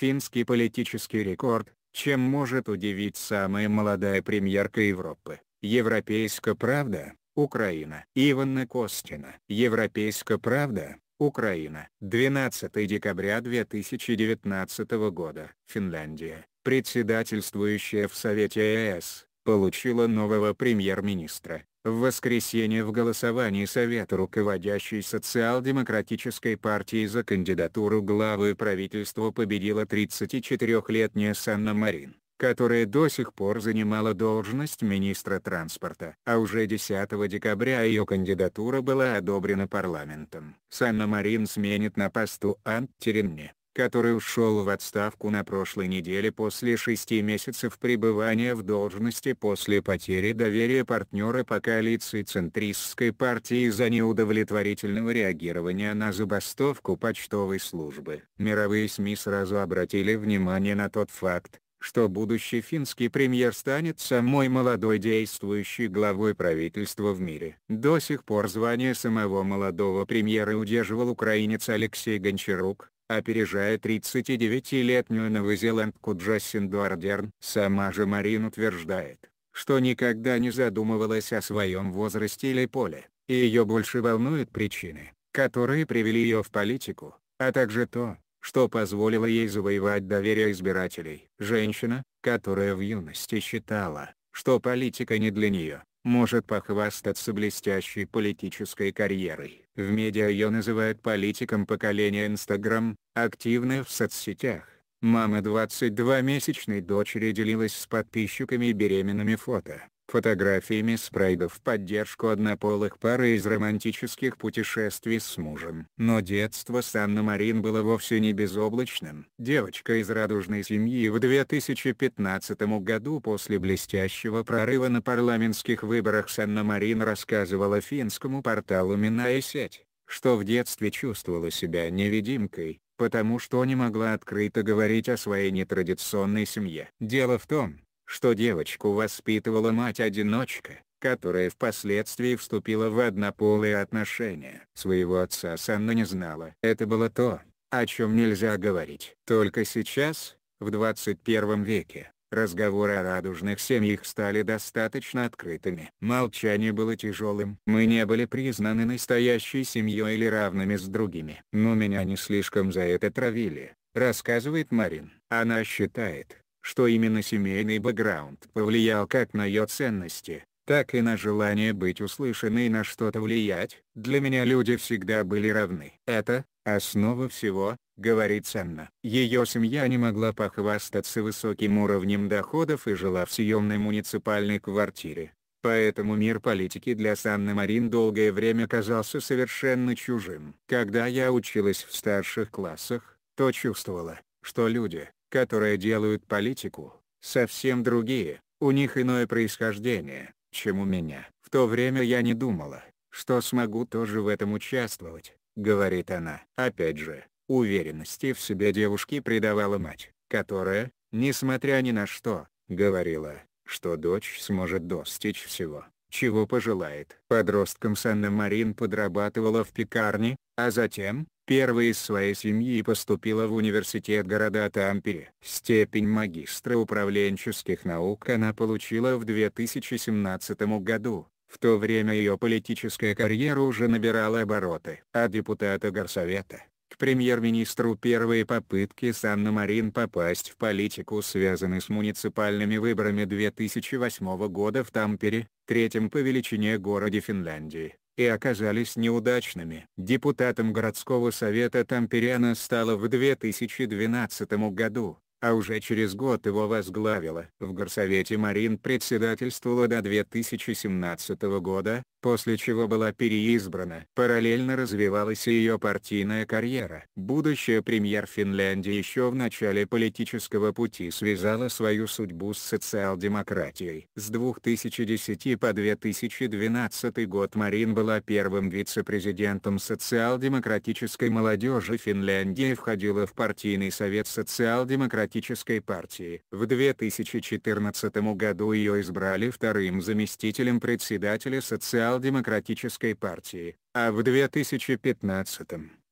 финский политический рекорд, чем может удивить самая молодая премьерка Европы, «Европейская правда», Украина. Иванна Костина. «Европейская правда», Украина. 12 декабря 2019 года. Финляндия, председательствующая в Совете ЕС, получила нового премьер-министра. В воскресенье в голосовании Совета руководящей социал-демократической партии за кандидатуру главы правительства победила 34-летняя Санна Марин, которая до сих пор занимала должность министра транспорта. А уже 10 декабря ее кандидатура была одобрена парламентом. Санна Марин сменит на посту Ант Теренне который ушел в отставку на прошлой неделе после шести месяцев пребывания в должности после потери доверия партнера по коалиции Центристской партии из за неудовлетворительного реагирования на забастовку почтовой службы. Мировые СМИ сразу обратили внимание на тот факт, что будущий финский премьер станет самой молодой действующей главой правительства в мире. До сих пор звание самого молодого премьера удерживал украинец Алексей Гончарук, опережая 39-летнюю новозеландку Джассин Дуардерн. Сама же Марин утверждает, что никогда не задумывалась о своем возрасте или поле, и ее больше волнуют причины, которые привели ее в политику, а также то, что позволило ей завоевать доверие избирателей. Женщина, которая в юности считала, что политика не для нее, может похвастаться блестящей политической карьерой. В медиа ее называют политиком поколения Инстаграм, активной в соцсетях. Мама 22-месячной дочери делилась с подписчиками беременными фото фотографиями спрайдов в поддержку однополых пары из романтических путешествий с мужем. Но детство с Марин было вовсе не безоблачным. Девочка из радужной семьи в 2015 году после блестящего прорыва на парламентских выборах с Марин рассказывала финскому порталу Миная сеть что в детстве чувствовала себя невидимкой, потому что не могла открыто говорить о своей нетрадиционной семье. Дело в том, что девочку воспитывала мать-одиночка, которая впоследствии вступила в однополые отношения. Своего отца Санна не знала. Это было то, о чем нельзя говорить. Только сейчас, в 21 веке, разговоры о радужных семьях стали достаточно открытыми. Молчание было тяжелым. Мы не были признаны настоящей семьей или равными с другими. Но меня не слишком за это травили, рассказывает Марин. Она считает, что именно семейный бэкграунд повлиял как на ее ценности, так и на желание быть услышанной и на что-то влиять. Для меня люди всегда были равны. Это основа всего, говорит Санна. Ее семья не могла похвастаться высоким уровнем доходов и жила в съемной муниципальной квартире. Поэтому мир политики для Санны Марин долгое время казался совершенно чужим. Когда я училась в старших классах, то чувствовала, что люди, которые делают политику, совсем другие, у них иное происхождение, чем у меня. В то время я не думала, что смогу тоже в этом участвовать, говорит она. Опять же, уверенности в себе девушки придавала мать, которая, несмотря ни на что, говорила, что дочь сможет достичь всего, чего пожелает. Подростком Санна Марин подрабатывала в пекарне, а затем, первой из своей семьи и поступила в университет города Тампере. Степень магистра управленческих наук она получила в 2017 году. В то время ее политическая карьера уже набирала обороты. А депутата Горсовета, к премьер-министру первые попытки Санна Марин попасть в политику связаны с муниципальными выборами 2008 года в Тампере, третьем по величине городе Финляндии и оказались неудачными. Депутатом городского совета Тампериана стала в 2012 году а уже через год его возглавила. В Горсовете Марин председательствовала до 2017 года, после чего была переизбрана. Параллельно развивалась и ее партийная карьера. Будущая премьер Финляндии еще в начале политического пути связала свою судьбу с социал-демократией. С 2010 по 2012 год Марин была первым вице-президентом социал-демократической молодежи Финляндии и входила в партийный совет социал-демократии Демократической партии. В 2014 году ее избрали вторым заместителем председателя Социал-демократической партии, а в 2015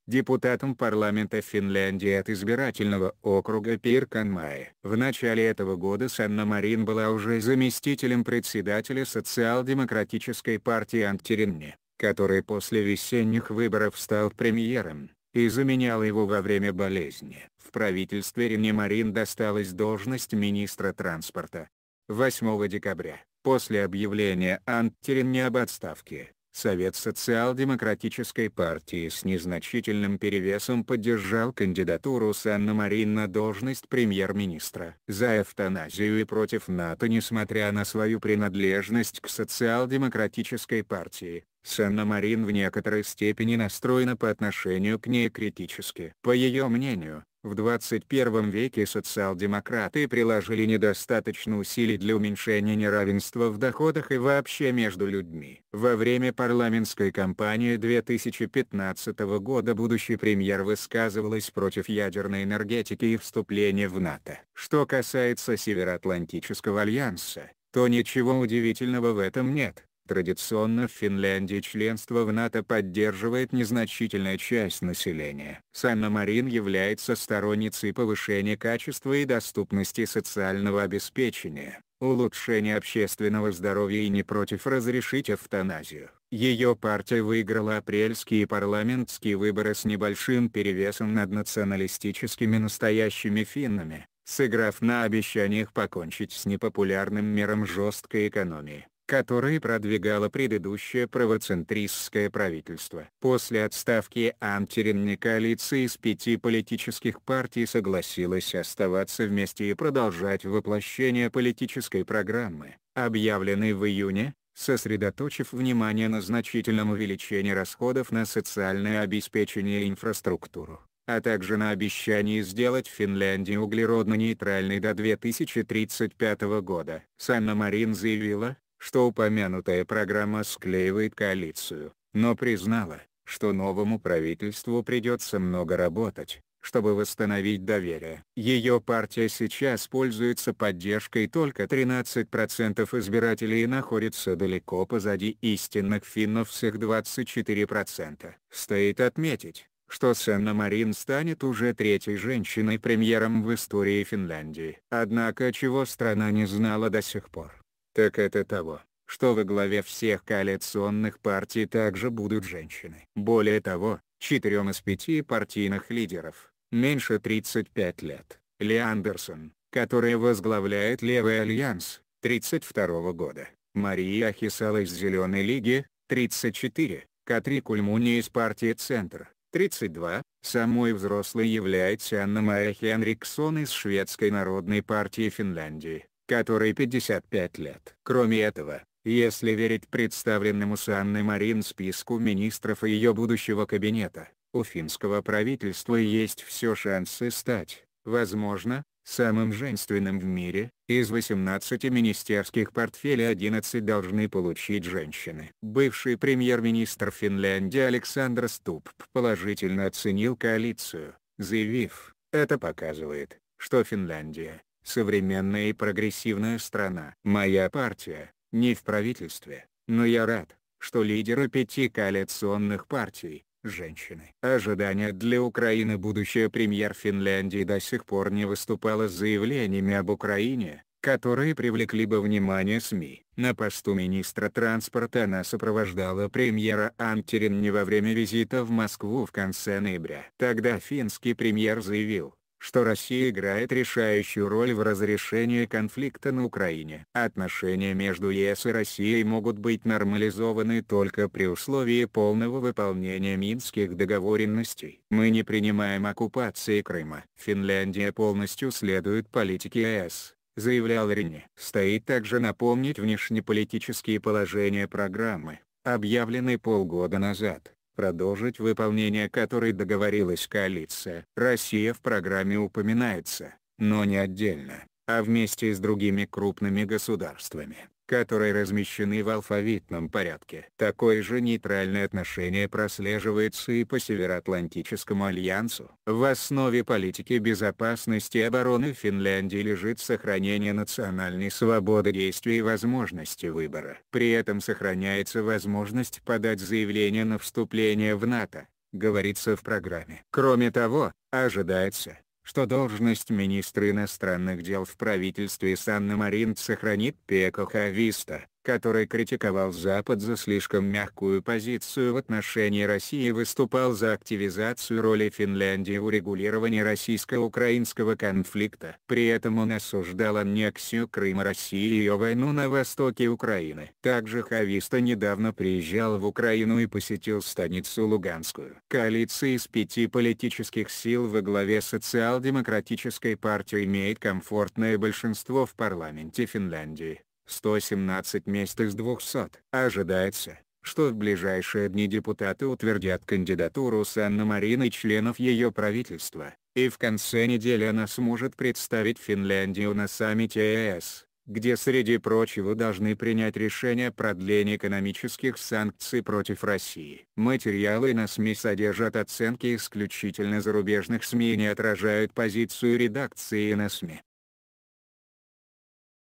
депутатом парламента Финляндии от избирательного округа Пирканмай. В начале этого года Санна Марин была уже заместителем председателя социал-демократической партии Антиринни, который после весенних выборов стал премьером и заменяла его во время болезни. В правительстве Ренемарин досталась должность министра транспорта. 8 декабря, после объявления Анттеренни об отставке, Совет социал-демократической партии с незначительным перевесом поддержал кандидатуру Санна Марин на должность премьер-министра. За эвтаназию и против НАТО несмотря на свою принадлежность к социал-демократической партии, сенна марин в некоторой степени настроена по отношению к ней критически. По ее мнению, в 21 веке социал-демократы приложили недостаточно усилий для уменьшения неравенства в доходах и вообще между людьми. Во время парламентской кампании 2015 года будущий премьер высказывалась против ядерной энергетики и вступления в НАТО. Что касается Североатлантического альянса, то ничего удивительного в этом нет. Традиционно в Финляндии членство в НАТО поддерживает незначительная часть населения. Санна Марин является сторонницей повышения качества и доступности социального обеспечения, улучшения общественного здоровья и не против разрешить эвтаназию. Ее партия выиграла апрельские парламентские выборы с небольшим перевесом над националистическими настоящими финнами, сыграв на обещаниях покончить с непопулярным миром жесткой экономии которые продвигало предыдущее правоцентристское правительство. После отставки антиренной коалиции из пяти политических партий согласилась оставаться вместе и продолжать воплощение политической программы, объявленной в июне, сосредоточив внимание на значительном увеличении расходов на социальное обеспечение и инфраструктуру а также на обещании сделать Финляндию углеродно-нейтральной до 2035 года. Санна Марин заявила, что упомянутая программа склеивает коалицию, но признала, что новому правительству придется много работать, чтобы восстановить доверие. Ее партия сейчас пользуется поддержкой только 13% избирателей и находится далеко позади истинных финнов всех 24%. Стоит отметить, что Сенна Марин станет уже третьей женщиной-премьером в истории Финляндии. Однако чего страна не знала до сих пор так это того, что во главе всех коалиционных партий также будут женщины. Более того, четырем из пяти партийных лидеров, меньше 35 лет, Ли Андерсон, которая возглавляет Левый Альянс, 32 года, Мария Хисала из Зеленой Лиги, 34, Катри Кульмуни из партии «Центр», 32, самой взрослой является Анна Майя Хенриксон из Шведской народной партии Финляндии, которой 55 лет. Кроме этого, если верить представленному с Анной Марин списку министров и ее будущего кабинета, у финского правительства есть все шансы стать, возможно, самым женственным в мире, из 18 министерских портфелей 11 должны получить женщины. Бывший премьер-министр Финляндии Александр Ступ положительно оценил коалицию, заявив, это показывает, что Финляндия, современная и прогрессивная страна. Моя партия, не в правительстве, но я рад, что лидеры пяти коалиционных партий, женщины. Ожидания для Украины будущая премьер Финляндии до сих пор не выступала с заявлениями об Украине, которые привлекли бы внимание СМИ. На посту министра транспорта она сопровождала премьера Антерин не во время визита в Москву в конце ноября. Тогда финский премьер заявил, что Россия играет решающую роль в разрешении конфликта на Украине. Отношения между ЕС и Россией могут быть нормализованы только при условии полного выполнения минских договоренностей. Мы не принимаем оккупации Крыма. Финляндия полностью следует политике ЕС заявлял Рене. Стоит также напомнить внешнеполитические положения программы, объявленной полгода назад продолжить выполнение которой договорилась коалиция. Россия в программе упоминается, но не отдельно, а вместе с другими крупными государствами которые размещены в алфавитном порядке. Такое же нейтральное отношение прослеживается и по Североатлантическому альянсу. В основе политики безопасности и обороны Финляндии лежит сохранение национальной свободы действий и возможности выбора. При этом сохраняется возможность подать заявление на вступление в НАТО говорится в программе. Кроме того, ожидается, что должность министра иностранных дел в правительстве Санна Марин сохранит Пеко Хависта который критиковал Запад за слишком мягкую позицию в отношении России выступал за активизацию роли Финляндии в урегулировании российско-украинского конфликта. При этом он осуждал аннексию Крыма России и ее войну на востоке Украины. Также Хависта недавно приезжал в Украину и посетил станицу Луганскую. Коалиция из пяти политических сил во главе социал-демократической партии имеет комфортное большинство в парламенте Финляндии. 117 мест из 200. Ожидается, что в ближайшие дни депутаты утвердят кандидатуру Санна Марина и членов ее правительства, и в конце недели она сможет представить Финляндию на саммите ЕС, где среди прочего должны принять решение о продлении экономических санкций против России. Материалы на СМИ содержат оценки исключительно зарубежных СМИ и не отражают позицию редакции на СМИ.